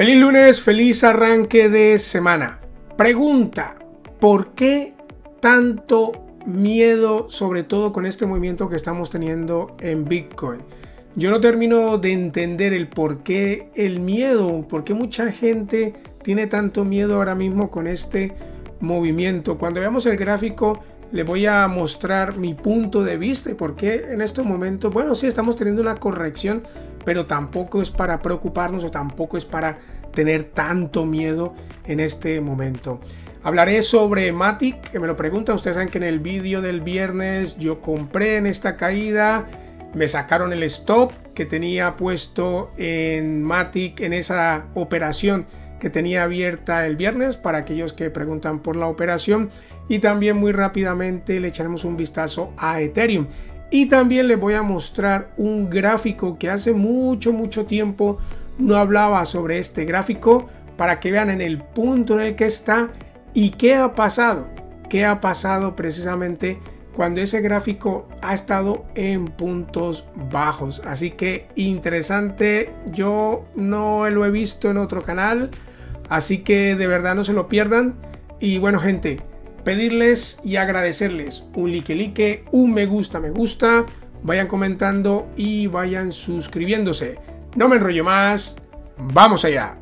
Feliz lunes, feliz arranque de semana. Pregunta, ¿por qué tanto miedo, sobre todo con este movimiento que estamos teniendo en Bitcoin? Yo no termino de entender el por qué el miedo, por qué mucha gente tiene tanto miedo ahora mismo con este movimiento. Cuando veamos el gráfico, le voy a mostrar mi punto de vista y por qué en este momento. bueno, sí estamos teniendo una corrección, pero tampoco es para preocuparnos o tampoco es para tener tanto miedo en este momento. Hablaré sobre Matic, que me lo preguntan, ustedes saben que en el vídeo del viernes yo compré en esta caída, me sacaron el stop que tenía puesto en Matic en esa operación que tenía abierta el viernes para aquellos que preguntan por la operación y también muy rápidamente le echaremos un vistazo a Ethereum. Y también les voy a mostrar un gráfico que hace mucho, mucho tiempo no hablaba sobre este gráfico para que vean en el punto en el que está y qué ha pasado. Qué ha pasado precisamente cuando ese gráfico ha estado en puntos bajos. Así que interesante, yo no lo he visto en otro canal. Así que de verdad no se lo pierdan. Y bueno, gente, pedirles y agradecerles un like, like, un me gusta, me gusta. Vayan comentando y vayan suscribiéndose. No me enrollo más. Vamos allá.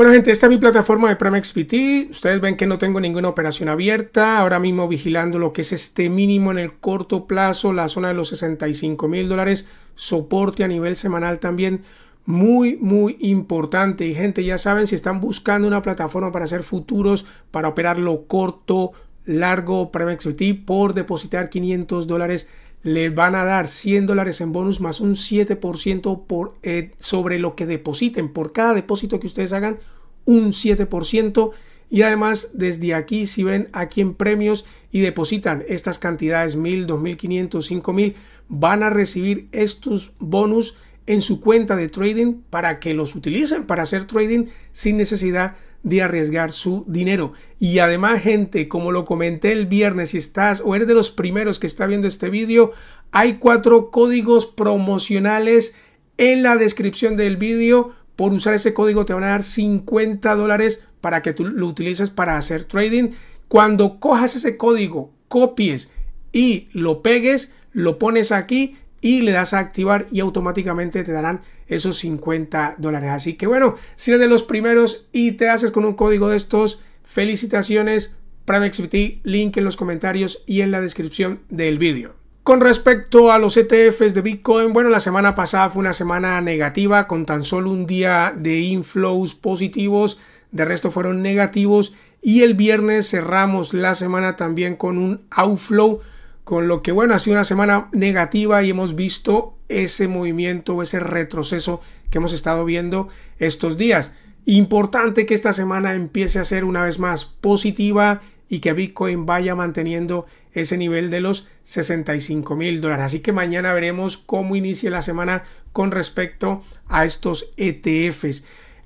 Bueno gente, esta es mi plataforma de PremXPT. Ustedes ven que no tengo ninguna operación abierta. Ahora mismo vigilando lo que es este mínimo en el corto plazo, la zona de los 65 mil dólares, soporte a nivel semanal también. Muy, muy importante. Y gente, ya saben, si están buscando una plataforma para hacer futuros, para operar lo corto, largo, PremXPT, por depositar 500 dólares le van a dar 100 dólares en bonus más un 7% por, eh, sobre lo que depositen. Por cada depósito que ustedes hagan, un 7%. Y además, desde aquí, si ven aquí en premios y depositan estas cantidades, 1000, 2500, 5000, van a recibir estos bonus en su cuenta de trading para que los utilicen para hacer trading sin necesidad de arriesgar su dinero. Y además, gente, como lo comenté el viernes, si estás o eres de los primeros que está viendo este vídeo, hay cuatro códigos promocionales en la descripción del vídeo. Por usar ese código te van a dar 50 dólares para que tú lo utilices para hacer trading. Cuando cojas ese código, copies y lo pegues, lo pones aquí y le das a activar y automáticamente te darán esos 50 dólares. Así que bueno, si eres de los primeros y te haces con un código de estos, felicitaciones, PrimeXBT, link en los comentarios y en la descripción del vídeo. Con respecto a los ETFs de Bitcoin, bueno, la semana pasada fue una semana negativa con tan solo un día de inflows positivos, de resto fueron negativos y el viernes cerramos la semana también con un outflow con lo que, bueno, ha sido una semana negativa y hemos visto ese movimiento o ese retroceso que hemos estado viendo estos días. Importante que esta semana empiece a ser una vez más positiva y que Bitcoin vaya manteniendo ese nivel de los 65 mil dólares. Así que mañana veremos cómo inicia la semana con respecto a estos ETFs.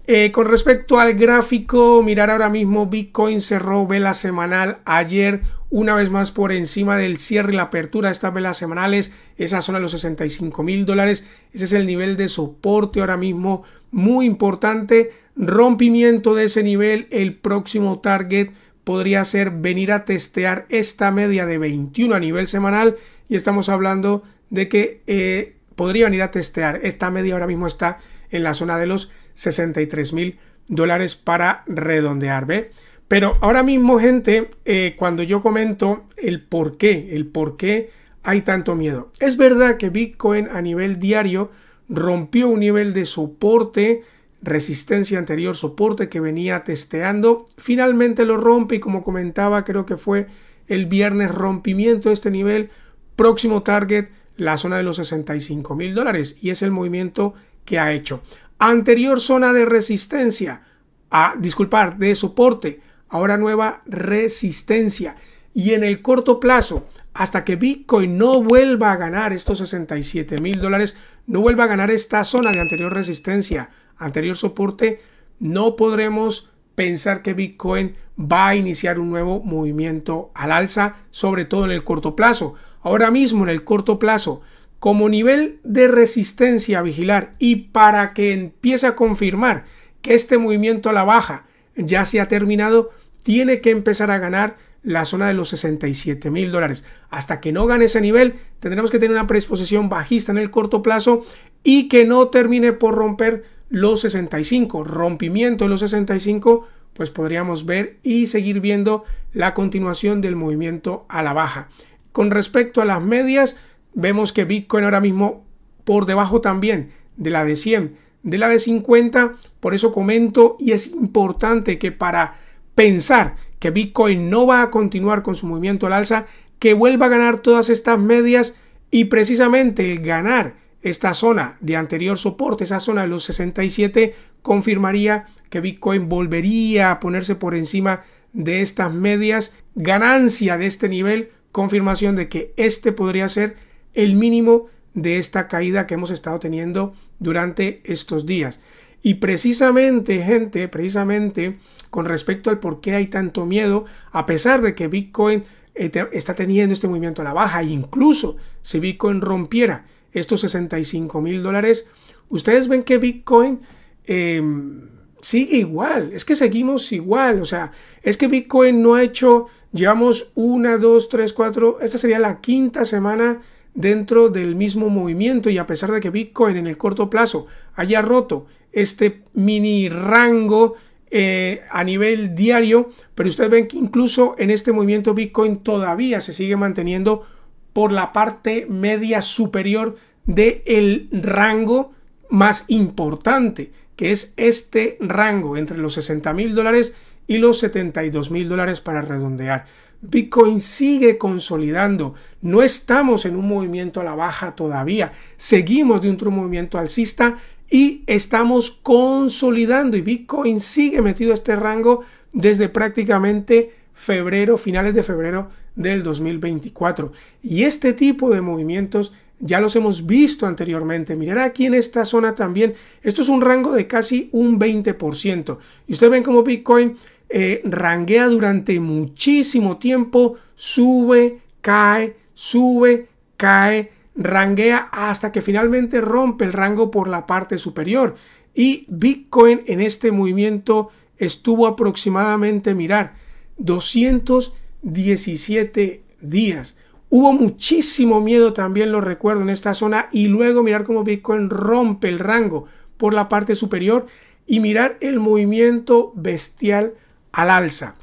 Eh, con respecto al gráfico, mirar ahora mismo Bitcoin cerró vela semanal ayer una vez más por encima del cierre y la apertura de estas velas semanales. Esa zona de los 65 mil dólares. Ese es el nivel de soporte ahora mismo muy importante. Rompimiento de ese nivel. El próximo target podría ser venir a testear esta media de 21 a nivel semanal. Y estamos hablando de que eh, podría venir a testear. Esta media ahora mismo está en la zona de los 63 mil dólares para redondear, ¿ve? Pero ahora mismo, gente, eh, cuando yo comento el por qué, el por qué hay tanto miedo. Es verdad que Bitcoin a nivel diario rompió un nivel de soporte, resistencia anterior, soporte que venía testeando. Finalmente lo rompe y como comentaba, creo que fue el viernes rompimiento de este nivel. Próximo target, la zona de los 65 mil dólares. Y es el movimiento que ha hecho. Anterior zona de resistencia, a, ah, disculpar, de soporte, ahora nueva resistencia. Y en el corto plazo, hasta que Bitcoin no vuelva a ganar estos 67 mil dólares, no vuelva a ganar esta zona de anterior resistencia, anterior soporte, no podremos pensar que Bitcoin va a iniciar un nuevo movimiento al alza, sobre todo en el corto plazo. Ahora mismo, en el corto plazo, como nivel de resistencia a vigilar y para que empiece a confirmar que este movimiento a la baja ya se ha terminado, tiene que empezar a ganar la zona de los 67 mil dólares. Hasta que no gane ese nivel, tendremos que tener una predisposición bajista en el corto plazo y que no termine por romper los 65. Rompimiento de los 65, pues podríamos ver y seguir viendo la continuación del movimiento a la baja. Con respecto a las medias, vemos que Bitcoin ahora mismo por debajo también de la de 100, de la de 50. Por eso comento y es importante que para pensar que Bitcoin no va a continuar con su movimiento al alza, que vuelva a ganar todas estas medias y precisamente el ganar esta zona de anterior soporte, esa zona de los 67, confirmaría que Bitcoin volvería a ponerse por encima de estas medias, ganancia de este nivel, confirmación de que este podría ser el mínimo de esta caída que hemos estado teniendo durante estos días. Y precisamente, gente, precisamente con respecto al por qué hay tanto miedo, a pesar de que Bitcoin está teniendo este movimiento a la baja, e incluso si Bitcoin rompiera estos 65 mil dólares, ustedes ven que Bitcoin em, sigue igual, es que seguimos igual, o sea, es que Bitcoin no ha hecho, llevamos una, dos, tres, cuatro, esta sería la quinta semana dentro del mismo movimiento y a pesar de que Bitcoin en el corto plazo haya roto este mini rango eh, a nivel diario, pero ustedes ven que incluso en este movimiento Bitcoin todavía se sigue manteniendo por la parte media superior del el rango más importante, que es este rango entre los 60 mil dólares y los 72 mil dólares para redondear. Bitcoin sigue consolidando. No estamos en un movimiento a la baja todavía. Seguimos de un movimiento alcista y estamos consolidando. Y Bitcoin sigue metido a este rango desde prácticamente febrero, finales de febrero del 2024. Y este tipo de movimientos ya los hemos visto anteriormente. Mirar aquí en esta zona también. Esto es un rango de casi un 20%. Y ustedes ven como Bitcoin eh, ranguea durante muchísimo tiempo, sube, cae, sube, cae, ranguea hasta que finalmente rompe el rango por la parte superior. Y Bitcoin en este movimiento estuvo aproximadamente, mirar, 217 días. Hubo muchísimo miedo también, lo recuerdo, en esta zona y luego mirar cómo Bitcoin rompe el rango por la parte superior y mirar el movimiento bestial al alza.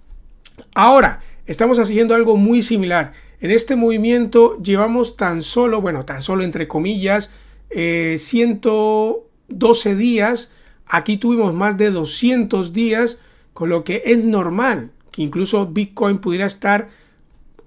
Ahora, estamos haciendo algo muy similar. En este movimiento llevamos tan solo, bueno, tan solo entre comillas, 112 eh, días. Aquí tuvimos más de 200 días, con lo que es normal que incluso Bitcoin pudiera estar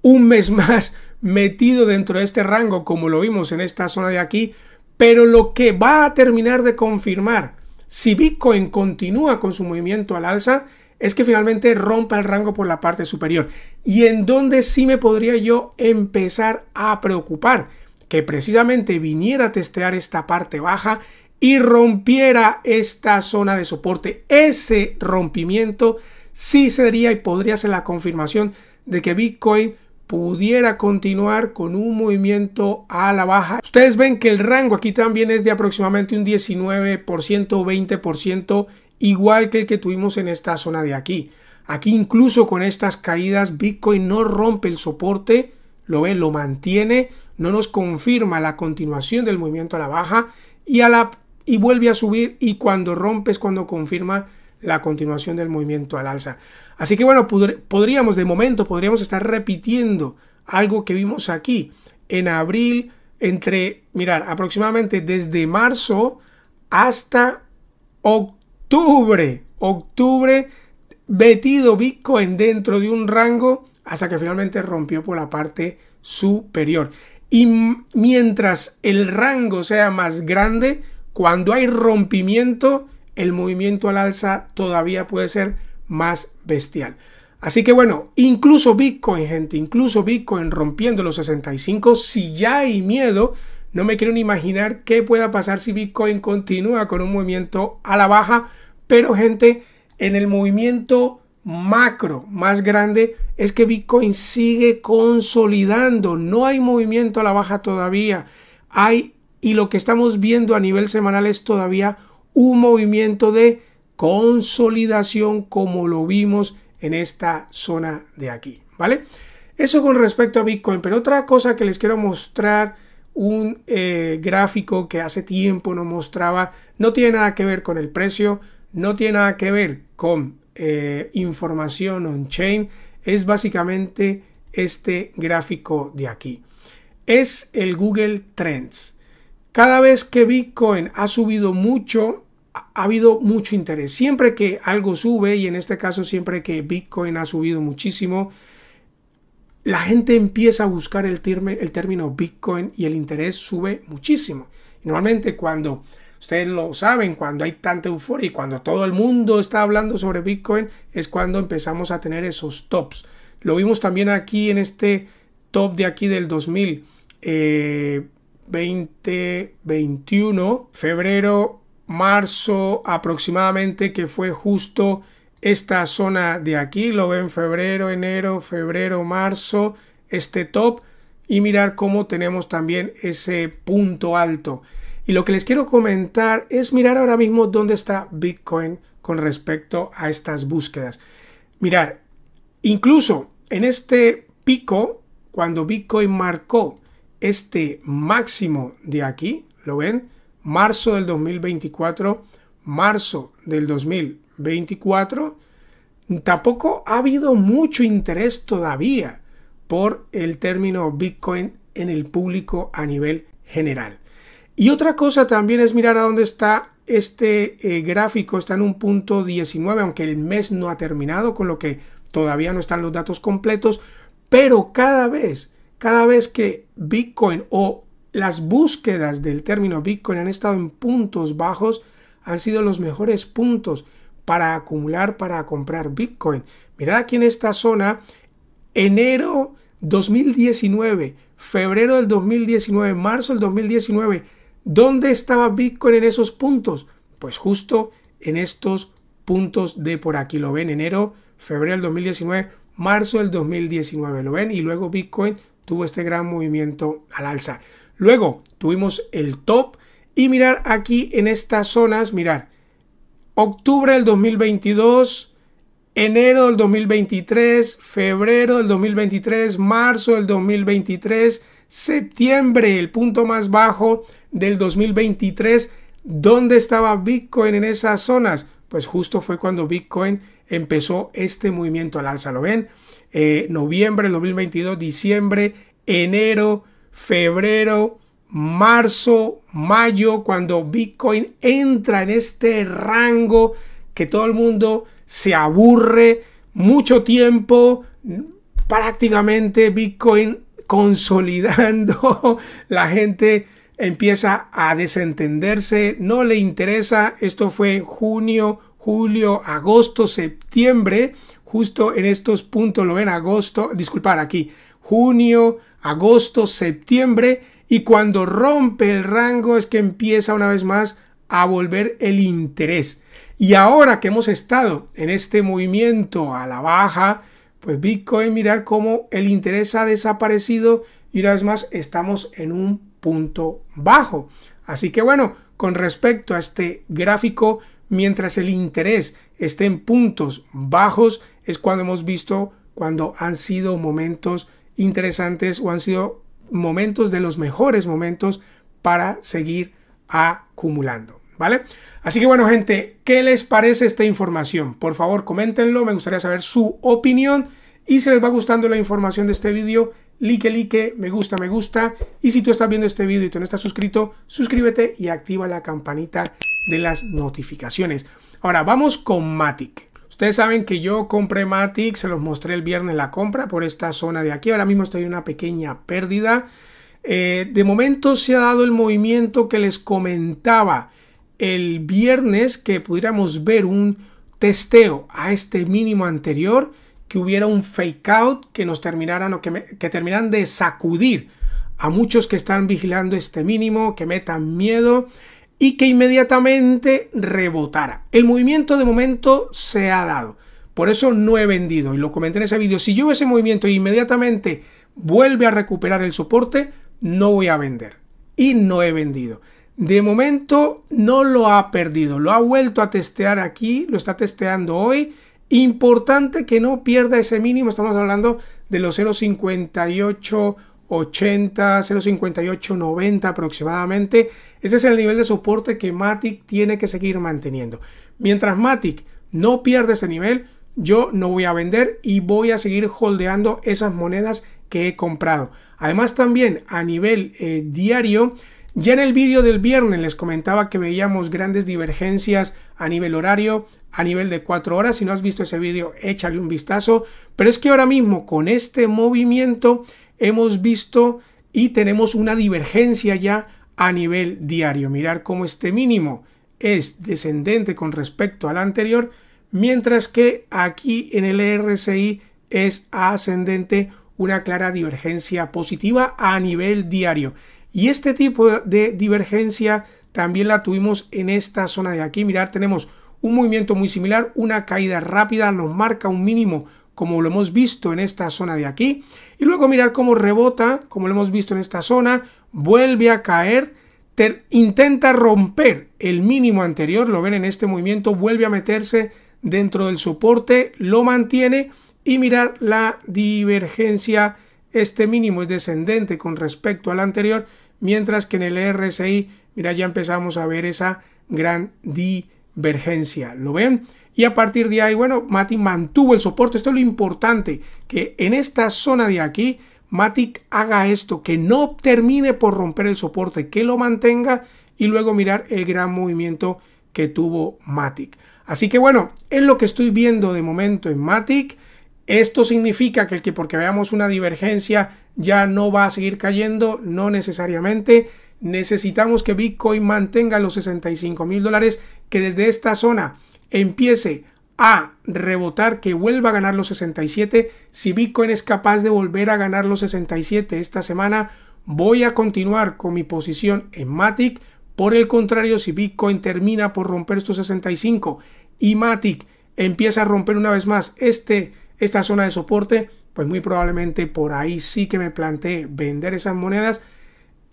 un mes más metido dentro de este rango, como lo vimos en esta zona de aquí. Pero lo que va a terminar de confirmar si Bitcoin continúa con su movimiento al alza es que finalmente rompa el rango por la parte superior. Y en donde sí me podría yo empezar a preocupar que precisamente viniera a testear esta parte baja y rompiera esta zona de soporte. Ese rompimiento sí sería y podría ser la confirmación de que Bitcoin pudiera continuar con un movimiento a la baja. Ustedes ven que el rango aquí también es de aproximadamente un 19%, 20% igual que el que tuvimos en esta zona de aquí. Aquí incluso con estas caídas Bitcoin no rompe el soporte, lo ve, lo mantiene, no nos confirma la continuación del movimiento a la baja y, a la, y vuelve a subir y cuando rompe es cuando confirma la continuación del movimiento al alza. Así que bueno, podríamos de momento, podríamos estar repitiendo algo que vimos aquí en abril, entre, mirar, aproximadamente desde marzo hasta octubre octubre, octubre, metido Bitcoin dentro de un rango hasta que finalmente rompió por la parte superior. Y mientras el rango sea más grande, cuando hay rompimiento, el movimiento al alza todavía puede ser más bestial. Así que bueno, incluso Bitcoin, gente, incluso Bitcoin rompiendo los 65, si ya hay miedo, no me quiero ni imaginar qué pueda pasar si Bitcoin continúa con un movimiento a la baja, pero gente, en el movimiento macro más grande es que Bitcoin sigue consolidando, no hay movimiento a la baja todavía. Hay y lo que estamos viendo a nivel semanal es todavía un movimiento de consolidación como lo vimos en esta zona de aquí, ¿vale? Eso con respecto a Bitcoin, pero otra cosa que les quiero mostrar un eh, gráfico que hace tiempo no mostraba, no tiene nada que ver con el precio, no tiene nada que ver con eh, información on-chain, es básicamente este gráfico de aquí. Es el Google Trends. Cada vez que Bitcoin ha subido mucho, ha habido mucho interés. Siempre que algo sube, y en este caso siempre que Bitcoin ha subido muchísimo, la gente empieza a buscar el, el término Bitcoin y el interés sube muchísimo. Normalmente cuando Ustedes lo saben, cuando hay tanta euforia y cuando todo el mundo está hablando sobre Bitcoin, es cuando empezamos a tener esos tops. Lo vimos también aquí en este top de aquí del 2020 eh, febrero, marzo aproximadamente, que fue justo esta zona de aquí, lo ven febrero, enero, febrero, marzo, este top y mirar cómo tenemos también ese punto alto. Y lo que les quiero comentar es mirar ahora mismo dónde está Bitcoin con respecto a estas búsquedas. Mirar, incluso en este pico, cuando Bitcoin marcó este máximo de aquí, ¿lo ven? Marzo del 2024, marzo del 2000 24, tampoco ha habido mucho interés todavía por el término Bitcoin en el público a nivel general. Y otra cosa también es mirar a dónde está este eh, gráfico, está en un punto 19, aunque el mes no ha terminado, con lo que todavía no están los datos completos, pero cada vez, cada vez que Bitcoin o las búsquedas del término Bitcoin han estado en puntos bajos, han sido los mejores puntos para acumular, para comprar Bitcoin. Mirad aquí en esta zona, enero 2019, febrero del 2019, marzo del 2019, ¿dónde estaba Bitcoin en esos puntos? Pues justo en estos puntos de por aquí. Lo ven, enero, febrero del 2019, marzo del 2019. Lo ven y luego Bitcoin tuvo este gran movimiento al alza. Luego tuvimos el top y mirar aquí en estas zonas, mirar octubre del 2022, enero del 2023, febrero del 2023, marzo del 2023, septiembre, el punto más bajo del 2023. ¿Dónde estaba Bitcoin en esas zonas? Pues justo fue cuando Bitcoin empezó este movimiento al alza, ¿lo ven? Eh, noviembre del 2022, diciembre, enero, febrero, marzo, mayo, cuando Bitcoin entra en este rango que todo el mundo se aburre mucho tiempo, prácticamente Bitcoin consolidando, la gente empieza a desentenderse, no le interesa, esto fue junio, julio, agosto, septiembre, justo en estos puntos, lo ven agosto, disculpar aquí, junio, agosto, septiembre, y cuando rompe el rango es que empieza una vez más a volver el interés. Y ahora que hemos estado en este movimiento a la baja, pues Bitcoin mirar cómo el interés ha desaparecido y una vez más estamos en un punto bajo. Así que bueno, con respecto a este gráfico, mientras el interés esté en puntos bajos, es cuando hemos visto cuando han sido momentos interesantes o han sido momentos de los mejores momentos para seguir acumulando. ¿Vale? Así que bueno, gente, ¿qué les parece esta información? Por favor, coméntenlo, me gustaría saber su opinión. Y si les va gustando la información de este vídeo, like, like, me gusta, me gusta. Y si tú estás viendo este vídeo y tú no estás suscrito, suscríbete y activa la campanita de las notificaciones. Ahora vamos con Matic. Ustedes saben que yo compré Matic, se los mostré el viernes la compra por esta zona de aquí. Ahora mismo estoy en una pequeña pérdida. Eh, de momento se ha dado el movimiento que les comentaba el viernes que pudiéramos ver un testeo a este mínimo anterior, que hubiera un fake out que nos terminaran o que, de sacudir a muchos que están vigilando este mínimo, que metan miedo y que inmediatamente rebotara. El movimiento de momento se ha dado. Por eso no he vendido y lo comenté en ese vídeo. Si yo ese movimiento e inmediatamente vuelve a recuperar el soporte, no voy a vender. Y no he vendido. De momento no lo ha perdido, lo ha vuelto a testear aquí, lo está testeando hoy. Importante que no pierda ese mínimo, estamos hablando de los 0.58 80, 0.58, 90 aproximadamente. Ese es el nivel de soporte que Matic tiene que seguir manteniendo. Mientras Matic no pierda ese nivel, yo no voy a vender y voy a seguir holdeando esas monedas que he comprado. Además también a nivel eh, diario, ya en el vídeo del viernes les comentaba que veíamos grandes divergencias a nivel horario, a nivel de 4 horas. Si no has visto ese vídeo, échale un vistazo. Pero es que ahora mismo con este movimiento hemos visto y tenemos una divergencia ya a nivel diario. Mirar cómo este mínimo es descendente con respecto al anterior, mientras que aquí en el RSI es ascendente una clara divergencia positiva a nivel diario. Y este tipo de divergencia también la tuvimos en esta zona de aquí. Mirar, tenemos un movimiento muy similar, una caída rápida, nos marca un mínimo como lo hemos visto en esta zona de aquí, y luego mirar cómo rebota, como lo hemos visto en esta zona, vuelve a caer, intenta romper el mínimo anterior, lo ven en este movimiento, vuelve a meterse dentro del soporte, lo mantiene y mirar la divergencia, este mínimo es descendente con respecto al anterior, mientras que en el RSI, mira, ya empezamos a ver esa gran divergencia ¿Lo ven? Y a partir de ahí, bueno, Matic mantuvo el soporte. Esto es lo importante, que en esta zona de aquí, Matic haga esto, que no termine por romper el soporte, que lo mantenga y luego mirar el gran movimiento que tuvo Matic. Así que bueno, es lo que estoy viendo de momento en Matic. Esto significa que el que porque veamos una divergencia ya no va a seguir cayendo, no necesariamente necesitamos que Bitcoin mantenga los 65 mil dólares, que desde esta zona empiece a rebotar, que vuelva a ganar los 67. Si Bitcoin es capaz de volver a ganar los 67 esta semana, voy a continuar con mi posición en Matic. Por el contrario, si Bitcoin termina por romper estos 65 y Matic empieza a romper una vez más este, esta zona de soporte, pues muy probablemente por ahí sí que me planteé vender esas monedas,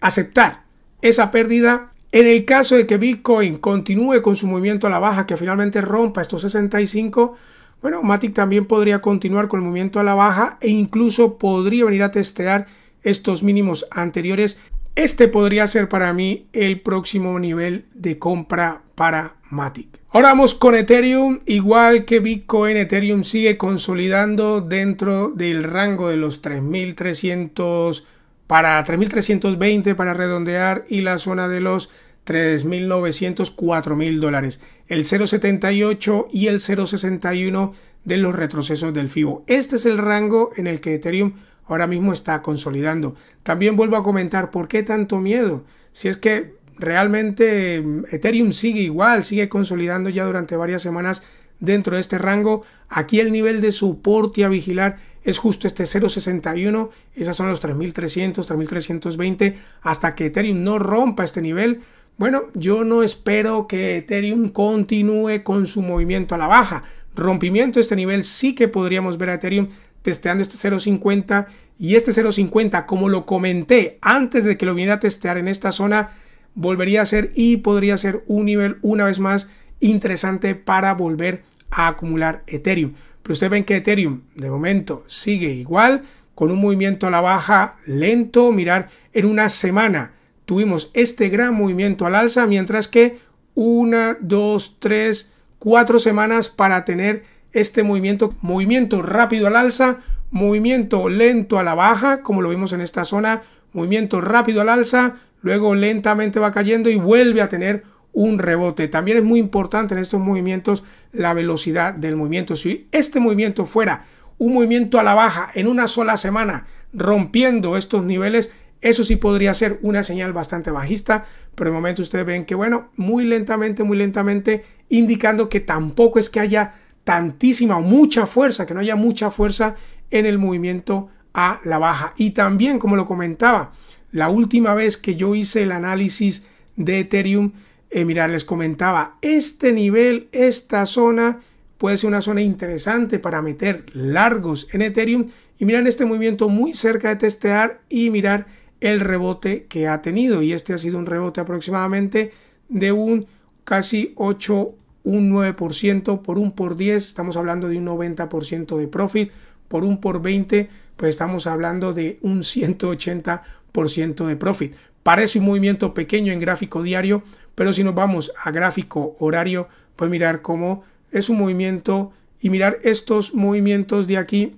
aceptar esa pérdida. En el caso de que Bitcoin continúe con su movimiento a la baja, que finalmente rompa estos 65, bueno, Matic también podría continuar con el movimiento a la baja e incluso podría venir a testear estos mínimos anteriores. Este podría ser para mí el próximo nivel de compra para Matic. Ahora vamos con Ethereum. Igual que Bitcoin, Ethereum sigue consolidando dentro del rango de los 3.300 para 3.320 para redondear y la zona de los 3.900, 4.000 dólares. El 0.78 y el 0.61 de los retrocesos del FIBO. Este es el rango en el que Ethereum ahora mismo está consolidando. También vuelvo a comentar por qué tanto miedo. Si es que realmente mm, Ethereum sigue igual, sigue consolidando ya durante varias semanas dentro de este rango. Aquí el nivel de soporte a vigilar es justo este 0.61, esas son los 3.300, 3.320, hasta que Ethereum no rompa este nivel. Bueno, yo no espero que Ethereum continúe con su movimiento a la baja. Rompimiento de este nivel sí que podríamos ver a Ethereum testeando este 0.50 y este 0.50, como lo comenté antes de que lo viniera a testear en esta zona, volvería a ser y podría ser un nivel una vez más interesante para volver a acumular Ethereum. Pero ustedes ven que Ethereum de momento sigue igual, con un movimiento a la baja lento. Mirar, en una semana tuvimos este gran movimiento al alza, mientras que una, dos, tres, cuatro semanas para tener este movimiento, movimiento rápido al alza, movimiento lento a la baja, como lo vimos en esta zona, movimiento rápido al alza, luego lentamente va cayendo y vuelve a tener un rebote. También es muy importante en estos movimientos la velocidad del movimiento. Si este movimiento fuera un movimiento a la baja en una sola semana, rompiendo estos niveles, eso sí podría ser una señal bastante bajista, pero de momento ustedes ven que, bueno, muy lentamente, muy lentamente, indicando que tampoco es que haya tantísima o mucha fuerza, que no haya mucha fuerza en el movimiento a la baja. Y también, como lo comentaba, la última vez que yo hice el análisis de Ethereum, eh, mirar les comentaba, este nivel, esta zona, puede ser una zona interesante para meter largos en Ethereum. Y mirar este movimiento muy cerca de testear y mirar el rebote que ha tenido. Y este ha sido un rebote aproximadamente de un casi 8, un 9% por un por 10. Estamos hablando de un 90% de profit. Por un por 20, pues estamos hablando de un 180% de profit. Parece un movimiento pequeño en gráfico diario, pero si nos vamos a gráfico horario, pues mirar cómo es un movimiento y mirar estos movimientos de aquí.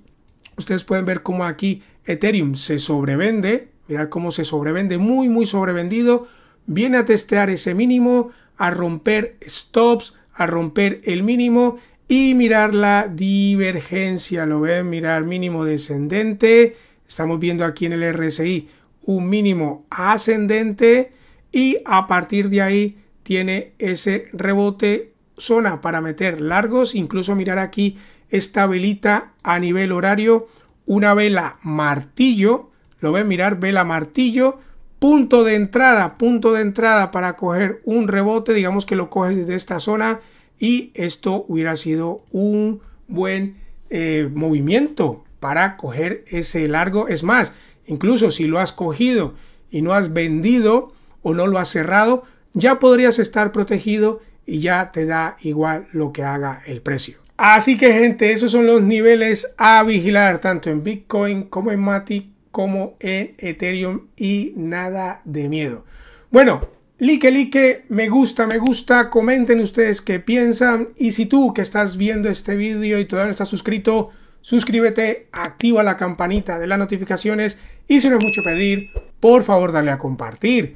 Ustedes pueden ver cómo aquí Ethereum se sobrevende. Mirar cómo se sobrevende, muy, muy sobrevendido. Viene a testear ese mínimo, a romper stops, a romper el mínimo y mirar la divergencia. Lo ven, mirar mínimo descendente. Estamos viendo aquí en el RSI un mínimo ascendente y a partir de ahí tiene ese rebote zona para meter largos, incluso mirar aquí esta velita a nivel horario, una vela martillo, lo ven mirar vela martillo, punto de entrada, punto de entrada para coger un rebote, digamos que lo coges desde esta zona y esto hubiera sido un buen eh, movimiento para coger ese largo. Es más, incluso si lo has cogido y no has vendido, o no lo has cerrado, ya podrías estar protegido y ya te da igual lo que haga el precio. Así que gente, esos son los niveles a vigilar tanto en Bitcoin como en Matic como en Ethereum y nada de miedo. Bueno, like, like, me gusta, me gusta, comenten ustedes qué piensan y si tú que estás viendo este vídeo y todavía no estás suscrito, suscríbete, activa la campanita de las notificaciones y si no es mucho pedir, por favor dale a compartir.